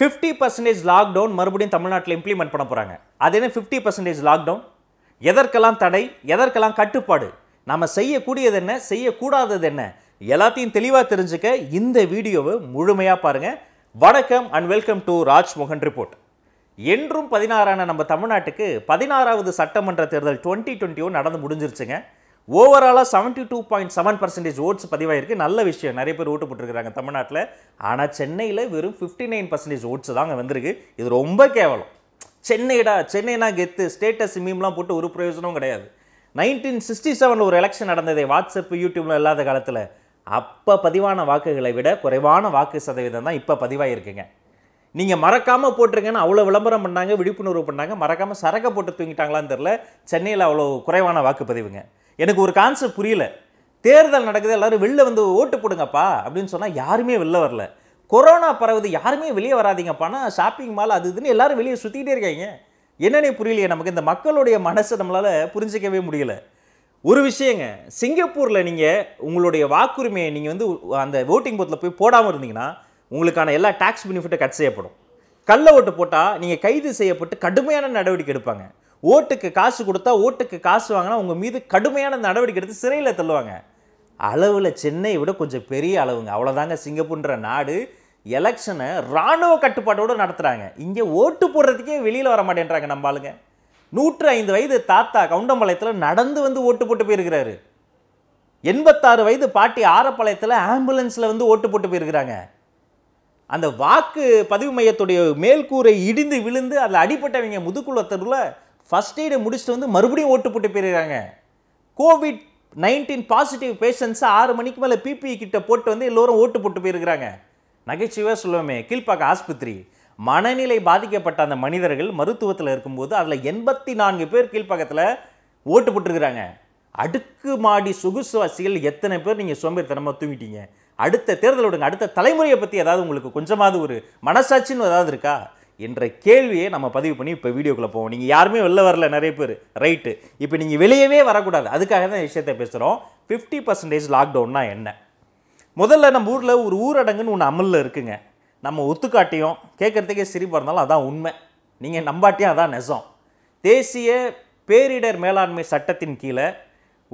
fifty percentage lockdown மறுபடியும் தமிழ்நாட்டில் implement பண்ண போகிறாங்க அது என்ன ஃபிஃப்டி பர்சன்டேஜ் லாக்டவுன் எதற்கெல்லாம் தடை எதற்கெல்லாம் கட்டுப்பாடு நம்ம செய்யக்கூடியது என்ன செய்யக்கூடாதது என்ன எல்லாத்தையும் தெளிவாக தெரிஞ்சுக்க இந்த வீடியோவை முழுமையாக பாருங்கள் வணக்கம் and welcome to Rajmohan report என்றும் பதினாறான நம்ம தமிழ்நாட்டுக்கு பதினாறாவது சட்டமன்ற தேர்தல் டுவெண்ட்டி டுவெண்ட்டி ஒன் நடந்து முடிஞ்சிருச்சுங்க ஓவராலாக seventy two point seven percentage votes பதிவாயிருக்கு நல்ல விஷயம் நிறைய பேர் ஓட்டு போட்டுருக்கிறாங்க தமிழ்நாட்டில் ஆனால் சென்னையில் வெறும் ஃபிஃப்டி நைன் பர்சன்டேஜ் ஓட்ஸ் தாங்க வந்திருக்கு இது ரொம்ப கேவலம் சென்னைடா சென்னைனா கெத்து ஸ்டேட்டஸ் மீம்லாம் போட்டு ஒரு பிரயோஜனமும் கிடையாது நைன்டீன் சிக்ஸ்டி செவனில் ஒரு எலெக்ஷன் நடந்ததே வாட்ஸ்அப் யூடியூப்லாம் இல்லாத காலத்தில் அப்போ பதிவான வாக்குகளை விட குறைவான வாக்கு சதவீதம் தான் இப்போ பதிவாயிருக்குங்க நீங்கள் மறக்காமல் போட்டிருக்கேன்னு அவ்வளோ விளம்பரம் பண்ணாங்க விழிப்புணர்வு பண்ணாங்க மறக்காமல் சரக்கை போட்டு தூங்கிட்டாங்களான்னு தெரில சென்னையில் அவ்வளோ குறைவான வாக்குப்பதிவுங்க எனக்கு ஒரு கான்செப்ட் புரியல தேர்தல் நடக்குது எல்லோரும் வெளில வந்து ஓட்டு போடுங்கப்பா அப்படின்னு சொன்னால் யாருமே வெளில வரல கொரோனா பரவுது யாருமே வெளியே வராதிங்கப்பானா ஷாப்பிங் மால் அது இதுன்னு எல்லோரும் வெளியே சுற்றிக்கிட்டே இருக்காங்க என்னன்னே புரியலையே நமக்கு இந்த மக்களுடைய மனசை நம்மளால் புரிஞ்சிக்கவே முடியல ஒரு விஷயங்க சிங்கப்பூரில் நீங்கள் உங்களுடைய வாக்குரிமையை நீங்கள் வந்து அந்த ஓட்டிங் பூத்தில் போய் போடாமல் இருந்தீங்கன்னா உங்களுக்கான எல்லா டேக்ஸ் பெனிஃபிட்டும் கட் செய்யப்படும் கள்ள ஓட்டு போட்டால் நீங்கள் கைது செய்யப்பட்டு கடுமையான நடவடிக்கை எடுப்பாங்க ஓட்டுக்கு காசு கொடுத்தா ஓட்டுக்கு காசு வாங்கினா உங்கள் மீது கடுமையான நடவடிக்கை எடுத்து சிறையில் தள்ளுவாங்க அளவில் சென்னையை விட கொஞ்சம் பெரிய அளவுங்க அவ்வளோதாங்க சிங்கப்பூர்ன்ற நாடு எலெக்ஷனை இராணுவ கட்டுப்பாட்டோடு நடத்துகிறாங்க இங்கே ஓட்டு போடுறதுக்கே வெளியில் வர மாட்டேன்றாங்க நம்ம ஆளுங்க நூற்று ஐந்து வயது தாத்தா கவுண்டம்பாளையத்தில் நடந்து வந்து ஓட்டு போட்டு போயிருக்கிறாரு எண்பத்தாறு வயது பாட்டி ஆரப்பாளையத்தில் ஆம்புலன்ஸில் வந்து ஓட்டு போட்டு போயிருக்கிறாங்க அந்த வாக்கு பதிவு மையத்துடைய மேல்கூரை இடிந்து விழுந்து அதில் அடிப்பட்டவங்க முதுகுளத்தூரில் ஃபஸ்ட் எய்டை முடிச்சுட்டு வந்து மறுபடியும் ஓட்டு போட்டு போயிருக்காங்க கோவிட் நைன்டீன் பாசிட்டிவ் பேஷண்ட்ஸை ஆறு மணிக்கு மேலே பிபி e கிட்ட போட்டு வந்து எல்லோரும் ஓட்டு போட்டு போயிருக்கிறாங்க நகைச்சுவையாக சொல்லுவோமே கீழ்ப்பாக்க ஆஸ்பத்திரி மனநிலை பாதிக்கப்பட்ட அந்த மனிதர்கள் மருத்துவத்தில் இருக்கும்போது அதில் எண்பத்தி நான்கு பேர் கீழ்ப்பக்கத்தில் ஓட்டு போட்டுருக்குறாங்க அடுக்கு மாடி சொகுசுவாசிகள் எத்தனை பேர் நீங்கள் சோம்பேறித்தனமாக தூங்கிட்டீங்க அடுத்த தேர்தல் விடுங்க அடுத்த தலைமுறையை பற்றி ஏதாவது உங்களுக்கு கொஞ்சமாவது ஒரு மனசாட்சின்னு ஏதாவது இருக்கா என்ற கேள்வியை நம்ம பதிவு பண்ணி இப்போ வீடியோக்குள்ளே போவோம் நீங்கள் யாருமே வெளில வரல நிறைய பேர் ரைட்டு இப்போ நீங்கள் வெளியவே வரக்கூடாது அதுக்காக தான் விஷயத்தை பேசுகிறோம் ஃபிஃப்டி பர்சன்டேஜ் லாக்டவுன்னா என்ன முதல்ல நம்ம ஊரில் ஒரு ஊரடங்குன்னு ஒன்று அமலில் இருக்குங்க நம்ம ஒத்துக்காட்டியும் கேட்குறதுக்கே சிரிப்பாக இருந்தாலும் அதான் உண்மை நீங்கள் நம்பாட்டியும் அதான் நெசம் தேசிய பேரிடர் மேலாண்மை சட்டத்தின் கீழே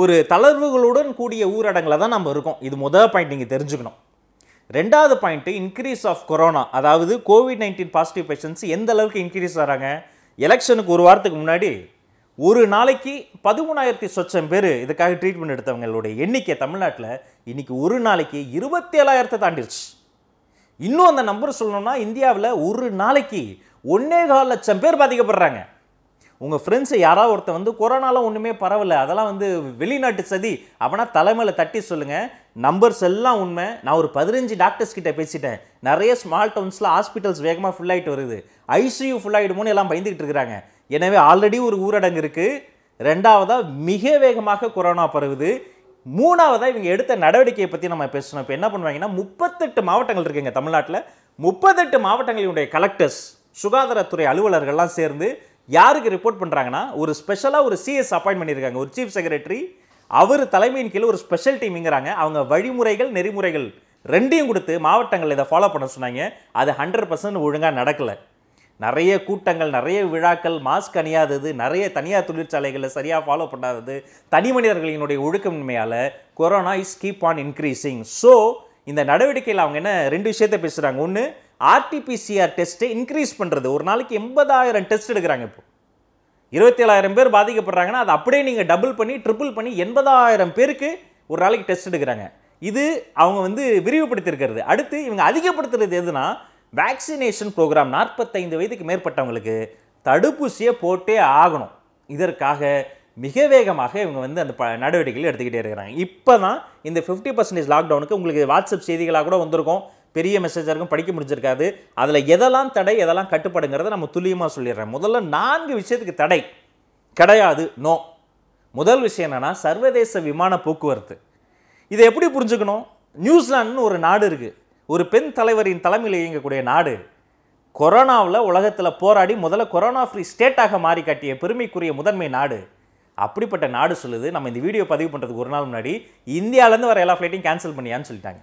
ஒரு தளர்வுகளுடன் கூடிய ஊரடங்கில் தான் நம்ம இருக்கோம் இது முதல் பாயிண்ட் நீங்கள் தெரிஞ்சுக்கணும் ரெண்டாவது பாயிண்ட்டு இன்க்ரீஸ் ஆஃப் கொரோனா அதாவது கோவிட் நைன்டீன் பாசிட்டிவ் பேஷன்ஸ் எந்த அளவுக்கு இன்க்ரீஸ் ஆகிறாங்க எலெக்ஷனுக்கு ஒரு வாரத்துக்கு முன்னாடி ஒரு நாளைக்கு பதிமூணாயிரத்தி சொச்சம் பேர் இதுக்காக ட்ரீட்மெண்ட் எடுத்தவங்களுடைய எண்ணிக்கை தமிழ்நாட்டில் இன்றைக்கி ஒரு நாளைக்கு இருபத்தேழாயிரத்தை தாண்டிடுச்சு இன்னும் அந்த நம்பர் சொல்லணும்னா இந்தியாவில் ஒரு நாளைக்கு ஒன்றே கால் லட்சம் பேர் பாதிக்கப்படுறாங்க உங்கள் ஃப்ரெண்ட்ஸை யாராவது ஒருத்தர் வந்து கொரோனாலாம் ஒன்றுமே பரவலை அதெல்லாம் வந்து வெளிநாட்டு சதி அப்படின்னா தலைமையில் தட்டி சொல்லுங்கள் நம்பர்ஸ் எல்லாம் உண்மை நான் ஒரு பதினஞ்சு டாக்டர்ஸ் கிட்டே பேசிட்டேன் நிறைய ஸ்மால் டவுன்ஸில் ஹாஸ்பிட்டல்ஸ் வேகமாக ஃபுல் ஆகிட்டு வருது ஐசியூ ஃபுல்லாகிடுமோன்னு எல்லாம் பயந்துக்கிட்டு இருக்கிறாங்க எனவே ஆல்ரெடி ஒரு ஊரடங்கு இருக்குது ரெண்டாவதாக மிக வேகமாக கொரோனா பரவுது மூணாவதாக இவங்க எடுத்த நடவடிக்கையை பற்றி நம்ம பேசணும் இப்போ என்ன பண்ணுவாங்கன்னா முப்பத்தெட்டு மாவட்டங்கள் இருக்குங்க தமிழ்நாட்டில் முப்பத்தெட்டு மாவட்டங்களினுடைய கலெக்டர்ஸ் சுகாதாரத்துறை அலுவலர்கள்லாம் சேர்ந்து யாருக்கு ரிப்போர்ட் பண்ணுறாங்கன்னா ஒரு ஸ்பெஷலாக ஒரு சிஎஸ் அப்பாயின்ட் பண்ணியிருக்காங்க ஒரு சீஃப் செக்ரட்டரி அவர் தலைமையின் கீழே ஒரு ஸ்பெஷல் டீம்ங்கிறாங்க அவங்க வழிமுறைகள் நெறிமுறைகள் ரெண்டையும் கொடுத்து மாவட்டங்கள் இதை ஃபாலோ பண்ண சொன்னாங்க அது ஹண்ட்ரட் பர்சன்ட் ஒழுங்காக நடக்கலை நிறைய கூட்டங்கள் நிறைய விழாக்கள் மாஸ்க் அணியாதது நிறைய தனியார் தொழிற்சாலைகளை சரியாக ஃபாலோ பண்ணாதது தனி மனிதர்களினுடைய ஒழுக்கமின்மையால் corona is keep on increasing so இந்த நடவடிக்கையில் அவங்க என்ன ரெண்டு விஷயத்தை பேசுகிறாங்க ஒன்று ஆர்டிபிசிஆர் டெஸ்ட்டை இன்க்ரீஸ் பண்ணுறது ஒரு நாளைக்கு எண்பதாயிரம் டெஸ்ட் எடுக்கிறாங்க இப்போ இருபத்தி ஏழாயிரம் பேர் பாதிக்கப்படுறாங்கன்னா அதை அப்படியே நீங்கள் டபுள் பண்ணி ட்ரிபிள் பண்ணி எண்பதாயிரம் பேருக்கு ஒரு நாளைக்கு டெஸ்ட் எடுக்கிறாங்க இது அவங்க வந்து விரிவுபடுத்தியிருக்கிறது அடுத்து இவங்க அதிகப்படுத்துறது எதுனா வேக்சினேஷன் ப்ரோக்ராம் நாற்பத்தைந்து வயதுக்கு மேற்பட்டவங்களுக்கு தடுப்பூசியை போட்டே ஆகணும் இதற்காக மிக வேகமாக இவங்க வந்து அந்த ப நடவடிக்கைகள் எடுத்துக்கிட்டே இருக்கிறாங்க இப்போ தான் இந்த ஃபிஃப்டி பர்சன்டேஜ் லாக்டவுனுக்கு உங்களுக்கு வாட்ஸ்அப் செய்திகளாக கூட வந்திருக்கும் பெரிய மெசேஜாக இருக்கும் படிக்க முடிஞ்சிருக்காது அதில் எதெல்லாம் தடை எதெல்லாம் கட்டுப்படுங்கிறத நம்ம துல்லியமாக சொல்லிடுறேன் முதல்ல நான்கு விஷயத்துக்கு தடை கிடையாது நோ முதல் விஷயம் என்னென்னா சர்வதேச விமான போக்குவரத்து இதை எப்படி புரிஞ்சுக்கணும் நியூசிலாண்டுன்னு ஒரு நாடு இருக்குது ஒரு பெண் தலைவரின் தலைமையில் இயங்கக்கூடிய நாடு கொரோனாவில் உலகத்தில் போராடி முதல்ல கொரோனா ஃப்ரீ ஸ்டேட்டாக மாறி காட்டிய பெருமைக்குரிய முதன்மை நாடு அப்படிப்பட்ட நாடு சொல்லுது நம்ம இந்த வீடியோ பதிவு பண்ணுறதுக்கு ஒரு நாள் முன்னாடி இந்தியாவிலேருந்து வர எல்லா ஃப்ளைட்டையும் கேன்சல் பண்ணியான்னு சொல்லிட்டாங்க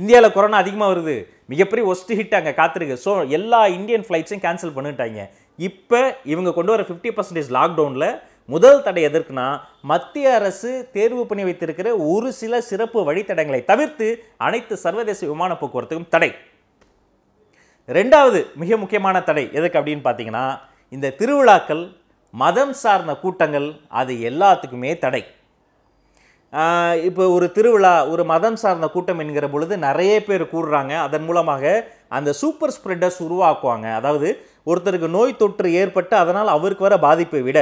இந்தியாவில் கொரோனா அதிகமாக வருது மிகப்பெரிய ஒஸ்ட் ஹிட் அங்கே காத்திருக்கு ஸோ எல்லா இந்தியன் ஃப்ளைட்ஸையும் கேன்சல் பண்ணிட்டாங்க இப்போ இவங்க கொண்டு வர ஃபிஃப்டி பர்சன்டேஜ் லாக்டவுனில் முதல் தடை எதற்குனா மத்திய அரசு தேர்வு பண்ணி வைத்திருக்கிற ஒரு சில சிறப்பு வழித்தடங்களை தவிர்த்து அனைத்து சர்வதேச விமான போக்குவரத்துக்கும் தடை ரெண்டாவது மிக முக்கியமான தடை எதுக்கு அப்படின்னு பார்த்தீங்கன்னா இந்த திருவிழாக்கள் மதம் சார்ந்த கூட்டங்கள் அது எல்லாத்துக்குமே தடை இப்போ ஒரு திருவிழா ஒரு மதம் சார்ந்த கூட்டம் என்கிற பொழுது நிறைய பேர் கூடுறாங்க அதன் மூலமாக அந்த சூப்பர் ஸ்ப்ரெட்டர்ஸ் உருவாக்குவாங்க அதாவது ஒருத்தருக்கு நோய் தொற்று ஏற்பட்டு அதனால் அவருக்கு வர பாதிப்பை விட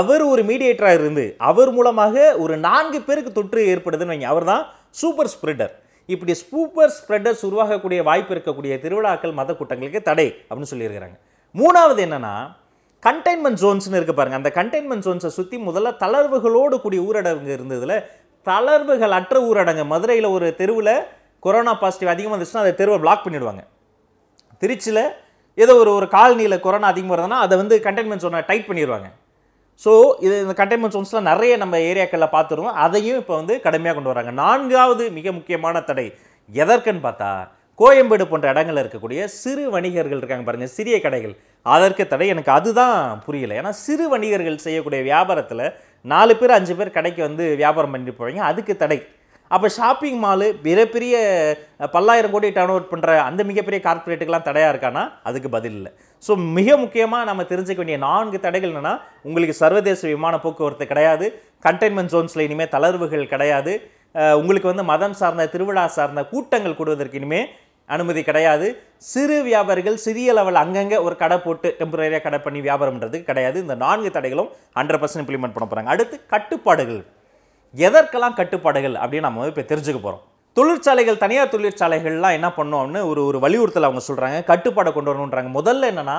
அவர் ஒரு மீடியேட்டராக இருந்து அவர் மூலமாக ஒரு நான்கு பேருக்கு தொற்று ஏற்படுதுன்னு வைங்க அவர் தான் சூப்பர் ஸ்ப்ரெட்டர் இப்படி சூப்பர் ஸ்ப்ரெட்டர்ஸ் உருவாகக்கூடிய வாய்ப்பு இருக்கக்கூடிய திருவிழாக்கள் மத கூட்டங்களுக்கு தடை அப்படின்னு சொல்லியிருக்கிறாங்க மூணாவது என்னென்னா கண்டெய்ன்மெண்ட் ஜோன்ஸ்னு இருக்குது பாருங்கள் அந்த கண்டெய்ன்மெண்ட் ஜோன்ஸை சுற்றி முதல்ல தளர்வுகளோடு கூடிய ஊரடங்கு இருந்ததில் தளர்வுகள் அற்ற ஊரடங்கு மதுரையில் ஒரு தெருவில் கொரோனா பாசிட்டிவ் அதிகமாக இருந்துச்சுன்னா அதை தெருவை பிளாக் பண்ணிடுவாங்க திருச்சியில் ஏதோ ஒரு ஒரு காலனியில் கொரோனா அதிகமாக இருந்ததுன்னா அதை வந்து கண்டெயின்மெண்ட் சோனை டைட் பண்ணிடுவாங்க ஸோ இது இந்த கண்டெயின்மெண்ட் சோன்ஸ்லாம் நிறைய நம்ம ஏரியாக்களில் பார்த்துருவோம் அதையும் இப்போ வந்து கடுமையாக கொண்டு வராங்க நான்காவது மிக முக்கியமான தடை எதற்குன்னு பார்த்தா கோயம்பேடு போன்ற இடங்களில் இருக்கக்கூடிய சிறு வணிகர்கள் இருக்காங்க பாருங்கள் சிறிய கடைகள் அதற்கு தடை எனக்கு அதுதான் புரியல ஏன்னா சிறு வணிகர்கள் செய்யக்கூடிய வியாபாரத்தில் நாலு பேர் அஞ்சு பேர் கடைக்கு வந்து வியாபாரம் பண்ணிட்டு போவீங்க அதுக்கு தடை அப்போ ஷாப்பிங் மாலு பெரிய பல்லாயிரம் கோடி டர்ன் ஓவர் பண்ணுற அந்த மிகப்பெரிய கார்ப்பரேட்டுக்கெலாம் தடையாக இருக்கானா அதுக்கு பதில் இல்லை ஸோ மிக முக்கியமாக நம்ம தெரிஞ்சுக்க வேண்டிய நான்கு தடைகள் என்னென்னா உங்களுக்கு சர்வதேச விமான போக்குவரத்து கிடையாது கண்டெய்ன்மெண்ட் ஜோன்ஸில் இனிமேல் தளர்வுகள் கிடையாது உங்களுக்கு வந்து மதம் சார்ந்த திருவிழா சார்ந்த கூட்டங்கள் கூடுவதற்கு இனிமேல் அனுமதி கிடையாது சிறு வியாபாரிகள் சிறிய லெவல் அங்கங்கே ஒரு கடை போட்டு டெம்பரரியாக கடை பண்ணி வியாபாரம்ன்றது கிடையாது இந்த நான்கு தடைகளும் ஹண்ட்ரட் பர்சன்ட் இம்ப்ளிமெண்ட் பண்ண போகிறாங்க அடுத்து கட்டுப்பாடுகள் எதற்கெல்லாம் கட்டுப்பாடுகள் அப்படின்னு நம்ம இப்போ தெரிஞ்சுக்க போகிறோம் தொழிற்சாலைகள் தனியார் தொழிற்சாலைகள்லாம் என்ன பண்ணோம்னு ஒரு ஒரு வலியுறுத்தல் அவங்க சொல்கிறாங்க கட்டுப்பாடை கொண்டு வரணுன்றாங்க முதல்ல என்னென்னா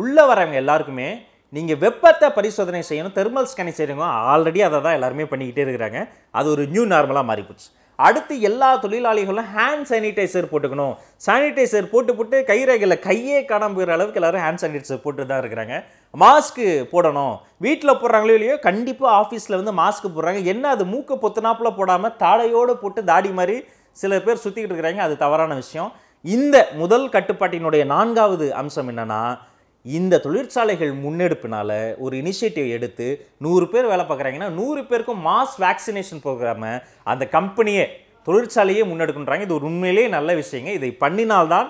உள்ளே வரவங்க எல்லாருக்குமே நீங்கள் வெப்பத்தை பரிசோதனை செய்யணும் தெர்மல் ஸ்கேனிங் செய்கிறவங்க ஆல்ரெடி அதை தான் எல்லாருமே பண்ணிக்கிட்டே இருக்கிறாங்க அது ஒரு நியூ நார்மலாக மாறிப்போச்சு அடுத்து எல்லா தொழிலாளிகளும் ஹேண்ட் சானிடைசர் போட்டுக்கணும் சானிடைசர் போட்டு போட்டு கைரேகையில் கையே காணாமல் அளவுக்கு எல்லோரும் ஹேண்ட் சானிடைசர் போட்டு தான் இருக்கிறாங்க மாஸ்க்கு போடணும் வீட்டில் போடுறாங்களோ இல்லையோ கண்டிப்பாக ஆஃபீஸில் வந்து மாஸ்க் போடுறாங்க என்ன அது மூக்கு பொத்துனாப்பில் போடாமல் தாடையோடு போட்டு தாடி மாதிரி சில பேர் சுற்றிக்கிட்டு இருக்கிறாங்க அது தவறான விஷயம் இந்த முதல் கட்டுப்பாட்டினுடைய நான்காவது அம்சம் என்னென்னா இந்த தொழிற்சாலைகள் முன்னெடுப்பினால் ஒரு இனிஷியேட்டிவ் எடுத்து நூறு பேர் வேலை பார்க்குறாங்கன்னா நூறு பேருக்கும் மாஸ் வேக்சினேஷன் ப்ரோக்ராமை அந்த கம்பெனியே தொழிற்சாலையே முன்னெடுக்கணுன்றாங்க இது ஒரு உண்மையிலேயே நல்ல விஷயங்க இதை பண்ணினால்தான்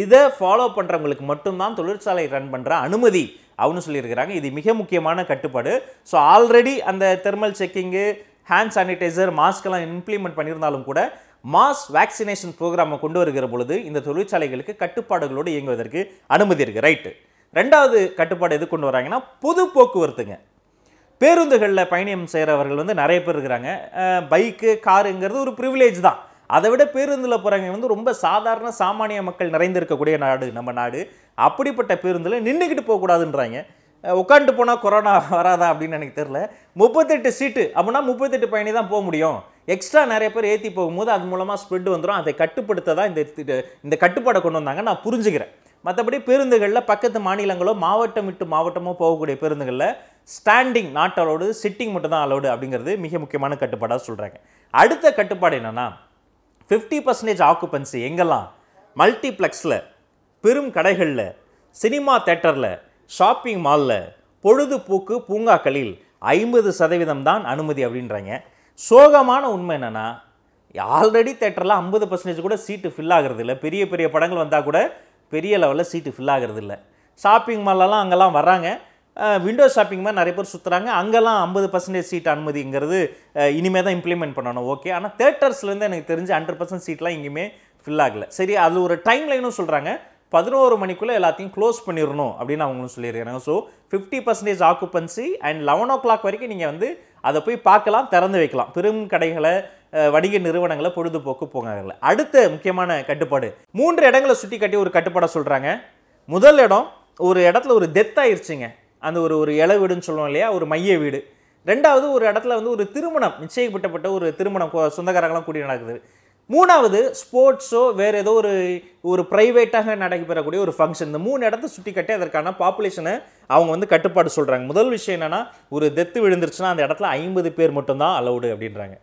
இதை ஃபாலோ பண்ணுறவங்களுக்கு மட்டும்தான் தொழிற்சாலை ரன் பண்ணுற அனுமதி அவனு சொல்லியிருக்கிறாங்க இது மிக முக்கியமான கட்டுப்பாடு ஸோ ஆல்ரெடி அந்த தெர்மல் செக்கிங்கு ஹேண்ட் சானிடைசர் மாஸ்க்கெல்லாம் இம்ப்ளிமெண்ட் பண்ணியிருந்தாலும் கூட மாஸ் வேக்சினேஷன் ப்ரோக்ராமை கொண்டு வருகிற பொழுது இந்த தொழிற்சாலைகளுக்கு கட்டுப்பாடுகளோடு இயங்குவதற்கு அனுமதி இருக்குது ரைட்டு ரெண்டாவது கட்டுப்பாடு எது கொண்டு வராங்கன்னா பொது போக்குவரத்துங்க பேருந்துகளில் பயணம் செய்கிறவர்கள் வந்து நிறைய பேர் இருக்கிறாங்க பைக்கு காருங்கிறது ஒரு ப்ரிவிலேஜ் தான் அதை விட பேருந்தில் போகிறவங்க வந்து ரொம்ப சாதாரண சாமானிய மக்கள் நிறைந்திருக்கக்கூடிய நாடு நம்ம நாடு அப்படிப்பட்ட பேருந்தில் நின்றுக்கிட்டு போகக்கூடாதுன்றாங்க உட்காந்துட்டு போனால் கொரோனா வராதா அப்படின்னு எனக்கு தெரில முப்பத்தெட்டு சீட்டு அப்படின்னா முப்பத்தெட்டு பயணி தான் போக முடியும் எக்ஸ்ட்ரா நிறைய பேர் ஏற்றி போகும்போது அது மூலமாக ஸ்ப்ரெட் வந்துடும் அதை கட்டுப்படுத்த தான் இந்த இந்த கட்டுப்பாடை கொண்டு வந்தாங்க நான் புரிஞ்சுக்கிறேன் மற்றபடி பேருந்துகளில் பக்கத்து மாநிலங்களோ மாவட்டம் விட்டு மாவட்டமோ போகக்கூடிய பேருந்துகளில் ஸ்டாண்டிங் நாட் அலோடு சிட்டிங் மட்டும் தான் அலோடு அப்படிங்கிறது மிக முக்கியமான கட்டுப்பாடாக சொல்கிறாங்க அடுத்த கட்டுப்பாடு என்னென்னா ஃபிஃப்டி பர்சன்டேஜ் ஆக்குப்பன்சி எங்கெல்லாம் மல்டிப்ளெக்ஸில் பெரும் கடைகளில் சினிமா தேட்டரில் ஷாப்பிங் மாலில் பொழுதுபோக்கு பூங்காக்களில் ஐம்பது சதவீதம் தான் அனுமதி அப்படின்றாங்க சோகமான உண்மை என்னென்னா ஆல்ரெடி தேட்டரில் ஐம்பது பர்சன்டேஜ் கூட சீட்டு ஃபில் ஆகிறது இல்லை பெரிய பெரிய படங்கள் வந்தால் கூட பெரிய லெவலில் சீட்டு ஃபில் ஆகிறது இல்லை ஷாப்பிங் மாலெல்லாம் அங்கெல்லாம் வராங்க விண்டோ ஷாப்பிங் மாதிரி நிறைய பேர் சுற்றுறாங்க அங்கெல்லாம் ஐம்பது பர்சன்டேஜ் சீட் அனுமதிங்கிறது இனிமேல் தான் இம்ப்ளிமெண்ட் பண்ணணும் ஓகே ஆனால் தேட்டர்ஸ்லேருந்து எனக்கு தெரிஞ்சு ஹண்ட்ரட் பர்சன்ட் சீட்லாம் எங்கேயுமே ஃபில் ஆகலை சரி அது ஒரு டைம் லைனும் சொல்கிறாங்க பதினோரு மணிக்குள்ளே எல்லாத்தையும் க்ளோஸ் பண்ணிடணும் அப்படின்னு அவங்களும் சொல்லியிருக்காங்க so fifty percentage occupancy and eleven o'clock வரைக்கும் நீங்கள் வந்து அதை போய் பார்க்கலாம் திறந்து வைக்கலாம் பெரும் கடைகளை வணிக நிறுவனங்களை பொழுதுபோக்கு போங்காங்கல்ல அடுத்த முக்கியமான கட்டுப்பாடு மூன்று இடங்களை சுற்றி கட்டி ஒரு கட்டுப்பாடாக சொல்கிறாங்க முதல் இடம் ஒரு இடத்துல ஒரு டெத் ஆயிடுச்சுங்க அந்த ஒரு ஒரு இலை வீடுன்னு சொல்லுவோம் இல்லையா ஒரு மைய வீடு ரெண்டாவது ஒரு இடத்துல வந்து ஒரு திருமணம் நிச்சயப்பட்டப்பட்ட ஒரு திருமணம் சொந்தக்காரங்களாம் கூடி நடக்குது மூணாவது ஸ்போர்ட்ஸோ வேறு ஏதோ ஒரு ஒரு ப்ரைவேட்டாக நடைபெறக்கூடிய ஒரு ஃபங்க்ஷன் இந்த மூணு இடத்த சுற்றி கட்டி அதற்கான பாப்புலேஷனை அவங்க வந்து கட்டுப்பாடு சொல்கிறாங்க முதல் விஷயம் என்னென்னா ஒரு டெத்து விழுந்துருச்சுன்னா அந்த இடத்துல ஐம்பது பேர் மட்டும்தான் அலவுடு அப்படின்றாங்க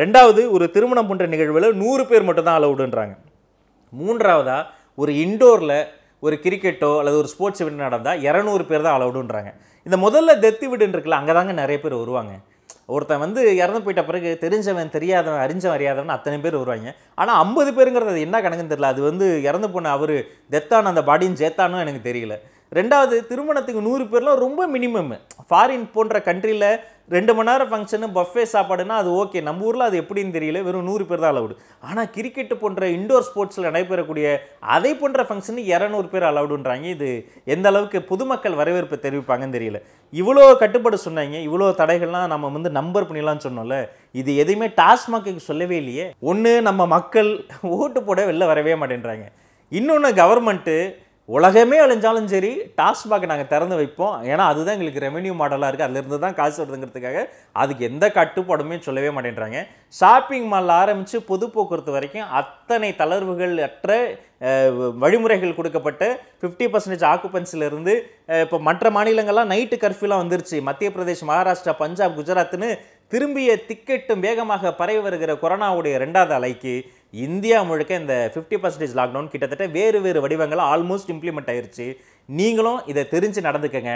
ரெண்டாவது ஒரு திருமணம் போன்ற நிகழ்வில் நூறு பேர் மட்டும்தான் அளவுடுன்றாங்க மூன்றாவதாக ஒரு இண்டோரில் ஒரு கிரிக்கெட்டோ அல்லது ஒரு ஸ்போர்ட்ஸ் இவெண்ட் நடந்தால் இரநூறு பேர் தான் அளவுடுன்றாங்க இந்த முதல்ல தெத்து வீடுன்னு அங்கே தாங்க நிறைய பேர் வருவாங்க ஒருத்தன் வந்து இறந்து போயிட்ட பிறகு தெரிஞ்சவன் தெரியாதவன் அறிஞ்சவன் அறியாதவன் அத்தனை பேர் வருவாங்க ஆனால் ஐம்பது பேருங்கிறது அது என்ன கணக்குன்னு தெரில அது வந்து இறந்து போன அவர் தெத்தான அந்த பாடியும் ஜேத்தானும் எனக்கு தெரியல ரெண்டாவது திருமணத்துக்கு நூறு பேர்லாம் ரொம்ப மினிமம் ஃபாரின் போன்ற கண்ட்ரியில் ரெண்டு மணி நேரம் ஃபங்க்ஷனு பஃபே சாப்பாடுனா அது ஓகே நம்ம ஊரில் அது எப்படின்னு தெரியல வெறும் நூறு பேர் தான் அலவுடு ஆனால் கிரிக்கெட்டு போன்ற இண்டோர் ஸ்போர்ட்ஸில் நடைபெறக்கூடிய அதை போன்ற ஃபங்க்ஷனு இரநூறு பேர் அலவுடுன்றாங்க இது எந்த அளவுக்கு பொதுமக்கள் வரவேற்பு தெரிவிப்பாங்கன்னு தெரியல இவ்வளோ கட்டுப்பாடு சொன்னாங்க இவ்வளோ தடைகள்லாம் நம்ம வந்து நம்பர் பண்ணிலாம் சொன்னோம்ல இது எதையுமே டாஸ்மாக்கு சொல்லவே இல்லையே ஒன்று நம்ம மக்கள் ஓட்டு போட வெளில வரவே மாட்டேன்றாங்க இன்னொன்று கவர்மெண்ட்டு உலகமே அழிஞ்சாலும் சரி டாஸ்மாக் நாங்கள் திறந்து வைப்போம் ஏன்னா அதுதான் எங்களுக்கு ரெவென்யூ மாடலாக இருக்குது அதுலேருந்து தான் காசு வருதுங்கிறதுக்காக அதுக்கு எந்த கட்டுப்பாடுமே சொல்லவே மாட்டேன்றாங்க ஷாப்பிங் மாலில் ஆரம்பித்து பொது போக்குவரத்து வரைக்கும் அத்தனை தளர்வுகள் அற்ற வழிமுறைகள் கொடுக்கப்பட்டு ஃபிஃப்டி பர்சன்டேஜ் ஆக்குபன்சிலிருந்து இப்போ மற்ற மாநிலங்கள்லாம் நைட்டு கர்ஃப்யூலாம் வந்துருச்சு மத்திய பிரதேஷ் மகாராஷ்டிரா பஞ்சாப் குஜராத்னு திரும்பிய திக்கெட்டும் வேகமாக பரவி வருகிற கொரோனாவுடைய ரெண்டாவது அலைக்கு இந்தியா முழுக்க இந்த ஃபிஃப்டி பர்சன்டேஜ் லாக்டவுன் கிட்டத்தட்ட வேறு வேறு வடிவங்கள் ஆல்மோஸ்ட் இம்ப்ளிமெண்ட் ஆயிடுச்சு நீங்களும் இதை தெரிஞ்சு நடந்துக்கங்க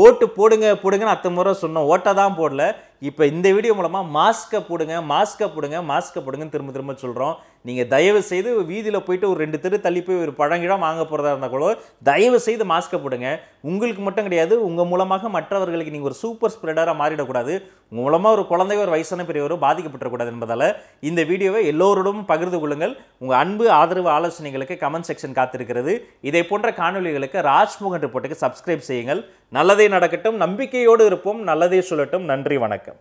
ஓட்டு போடுங்க போடுங்கன்னு அத்தனை முறை சொன்னோம் ஓட்டை தான் போடல இப்போ இந்த வீடியோ மூலமாக மாஸ்க்கை போடுங்க மாஸ்க்கை போடுங்க மாஸ்க்கை போடுங்கன்னு திரும்ப திரும்ப சொல்கிறோம் நீங்கள் தயவு செய்து வீதியில் போயிட்டு ஒரு ரெண்டு தெரு தள்ளி போய் ஒரு பழங்கிடம் வாங்க போகிறதா இருந்தால் கூட தயவு செய்து மாஸ்க்கை போடுங்க உங்களுக்கு மட்டும் கிடையாது உங்கள் மூலமாக மற்றவர்களுக்கு நீங்கள் ஒரு சூப்பர் ஸ்ப்ரெடராக மாறிடக்கூடாது உங்கள் மூலமாக ஒரு குழந்தை ஒரு வயசான பெரியவரும் பாதிக்கப்பட்டுறக்கூடாது என்பதால் இந்த வீடியோவை எல்லோரோடும் பகிர்ந்து கொள்ளுங்கள் உங்கள் அன்பு ஆதரவு ஆலோசனைகளுக்கு கமெண்ட் செக்ஷன் காத்திருக்கிறது இதே போன்ற காணொலிகளுக்கு ராஜ்முகன் ரிப்போர்ட்டுக்கு சப்ஸ்கிரைப் செய்யுங்கள் நல்லதே நடக்கட்டும் நம்பிக்கையோடு இருப்போம் நல்லதே சொல்லட்டும் நன்றி வணக்கம்